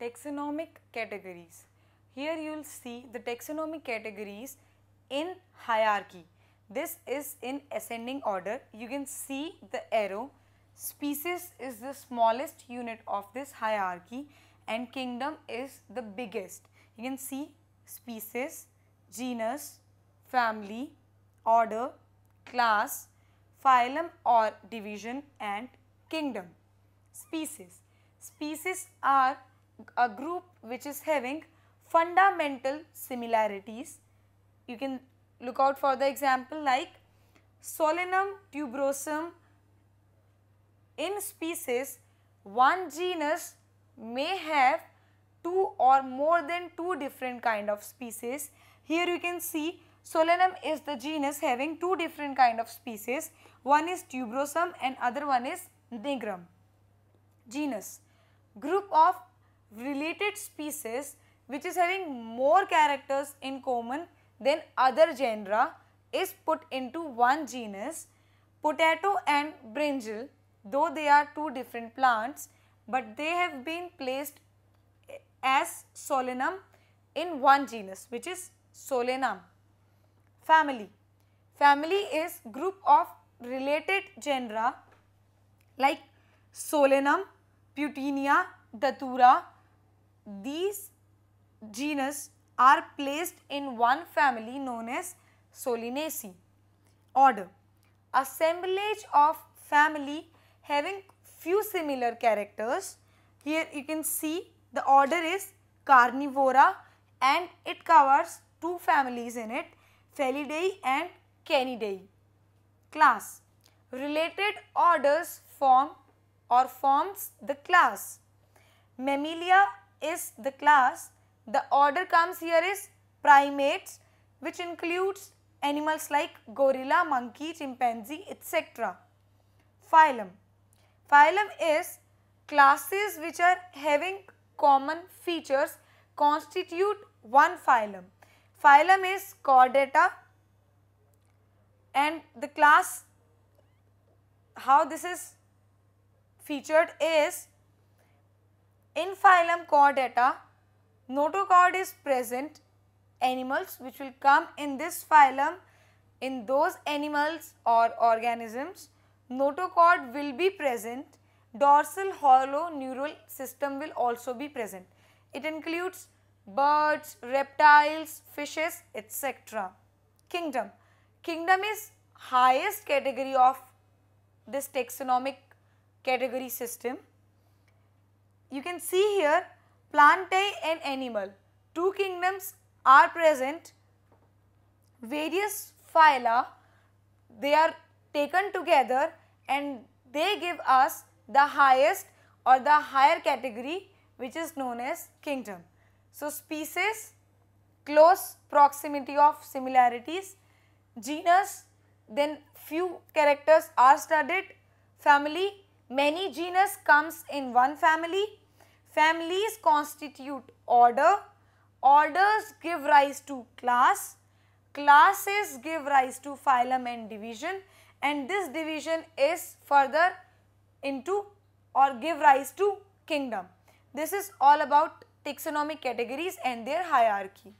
taxonomic categories. Here you will see the taxonomic categories in hierarchy. This is in ascending order. You can see the arrow. Species is the smallest unit of this hierarchy and kingdom is the biggest. You can see species, genus, family, order, class, phylum or division and kingdom. Species. Species are a group which is having fundamental similarities. You can look out for the example like Solanum tuberosum in species one genus may have two or more than two different kind of species. Here you can see Solanum is the genus having two different kind of species. One is tuberosum and other one is nigrum genus. Group of related species which is having more characters in common than other genera is put into one genus. Potato and brinjal, though they are two different plants, but they have been placed as solanum in one genus which is solanum. Family. Family is group of related genera like solanum, Putinia, datura, these genus are placed in one family known as Solanaceae. Order Assemblage of family having few similar characters. Here you can see the order is Carnivora and it covers two families in it Felidae and Canidae. Class Related orders form or forms the class. Mammalia is the class. The order comes here is primates which includes animals like gorilla, monkey, chimpanzee etc. Phylum. Phylum is classes which are having common features constitute one phylum. Phylum is chordata and the class how this is featured is in phylum Chordata, notochord is present. Animals which will come in this phylum, in those animals or organisms, notochord will be present. Dorsal hollow neural system will also be present. It includes birds, reptiles, fishes, etc. Kingdom. Kingdom is highest category of this taxonomic category system. You can see here plantae and animal. Two kingdoms are present. Various phyla, they are taken together and they give us the highest or the higher category which is known as kingdom. So, species, close proximity of similarities, genus, then few characters are studied, family, many genus comes in one family Families constitute order. Orders give rise to class. Classes give rise to phylum and division and this division is further into or give rise to kingdom. This is all about taxonomic categories and their hierarchy.